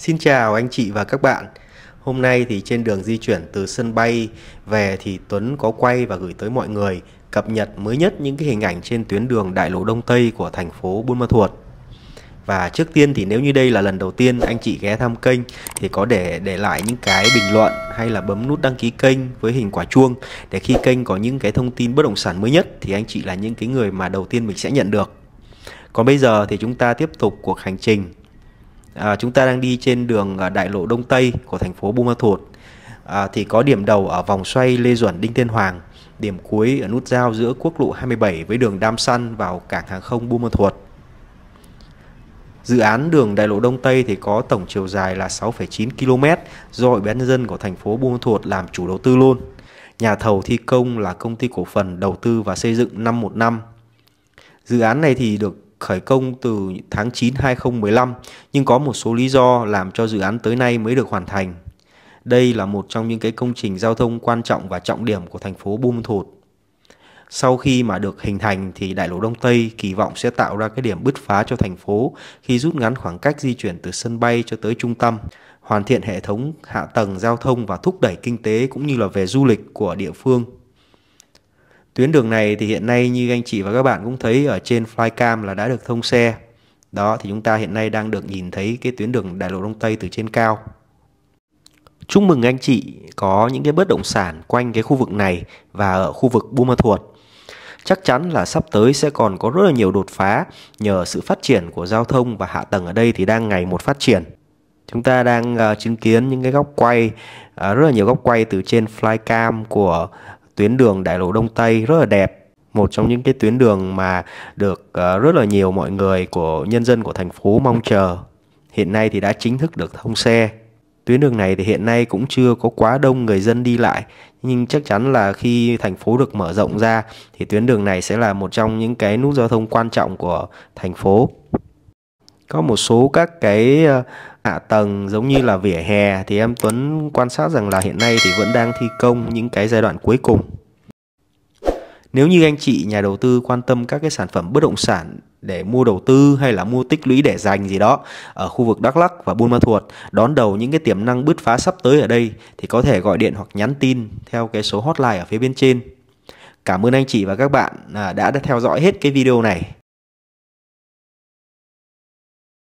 Xin chào anh chị và các bạn. Hôm nay thì trên đường di chuyển từ sân bay về thì Tuấn có quay và gửi tới mọi người cập nhật mới nhất những cái hình ảnh trên tuyến đường đại lộ Đông Tây của thành phố Buôn Ma Thuột. Và trước tiên thì nếu như đây là lần đầu tiên anh chị ghé thăm kênh thì có để để lại những cái bình luận hay là bấm nút đăng ký kênh với hình quả chuông để khi kênh có những cái thông tin bất động sản mới nhất thì anh chị là những cái người mà đầu tiên mình sẽ nhận được. Còn bây giờ thì chúng ta tiếp tục cuộc hành trình À, chúng ta đang đi trên đường à, đại lộ Đông Tây của thành phố Buôn Ma Thuột. À, thì có điểm đầu ở vòng xoay Lê Duẩn Đinh Tiên Hoàng, điểm cuối ở nút giao giữa quốc lộ 27 với đường Đam Săn vào cảng hàng không Buôn Ma Thuột. Dự án đường đại lộ Đông Tây thì có tổng chiều dài là 6,9 km do Ủy ban nhân dân của thành phố Buôn Ma Thuột làm chủ đầu tư luôn. Nhà thầu thi công là công ty cổ phần đầu tư và xây dựng 515. Dự án này thì được khởi công từ tháng 9 2015 nhưng có một số lý do làm cho dự án tới nay mới được hoàn thành. Đây là một trong những cái công trình giao thông quan trọng và trọng điểm của thành phố Buôn Thuột. Sau khi mà được hình thành thì đại lộ Đông Tây kỳ vọng sẽ tạo ra cái điểm bứt phá cho thành phố khi rút ngắn khoảng cách di chuyển từ sân bay cho tới trung tâm, hoàn thiện hệ thống hạ tầng giao thông và thúc đẩy kinh tế cũng như là về du lịch của địa phương. Tuyến đường này thì hiện nay như anh chị và các bạn cũng thấy ở trên flycam là đã được thông xe. Đó thì chúng ta hiện nay đang được nhìn thấy cái tuyến đường đại lộ Đông Tây từ trên cao. Chúc mừng anh chị có những cái bất động sản quanh cái khu vực này và ở khu vực Buôn Ma Thuột. Chắc chắn là sắp tới sẽ còn có rất là nhiều đột phá nhờ sự phát triển của giao thông và hạ tầng ở đây thì đang ngày một phát triển. Chúng ta đang uh, chứng kiến những cái góc quay uh, rất là nhiều góc quay từ trên flycam của tuyến đường đại lộ Đông Tây rất là đẹp một trong những cái tuyến đường mà được uh, rất là nhiều mọi người của nhân dân của thành phố mong chờ. Hiện nay thì đã chính thức được thông xe. Tuyến đường này thì hiện nay cũng chưa có quá đông người dân đi lại, nhưng chắc chắn là khi thành phố được mở rộng ra thì tuyến đường này sẽ là một trong những cái nút giao thông quan trọng của thành phố có một số các cái ờ, hạ tầng giống như là vỉa hè thì em Tuấn quan sát rằng là hiện nay thì vẫn đang thi công những cái giai đoạn cuối cùng. Nếu như anh chị nhà đầu tư quan tâm các cái sản phẩm bất động sản để mua đầu tư hay là mua tích lũy để dành gì đó ở khu vực Đắk Lắk và Buôn Ma Thuột đón đầu những cái tiềm năng bứt phá sắp tới ở đây thì có thể gọi điện hoặc nhắn tin theo cái số hotline ở phía bên trên. Cảm ơn anh chị và các bạn à, đã, theo dõi hết cái video này.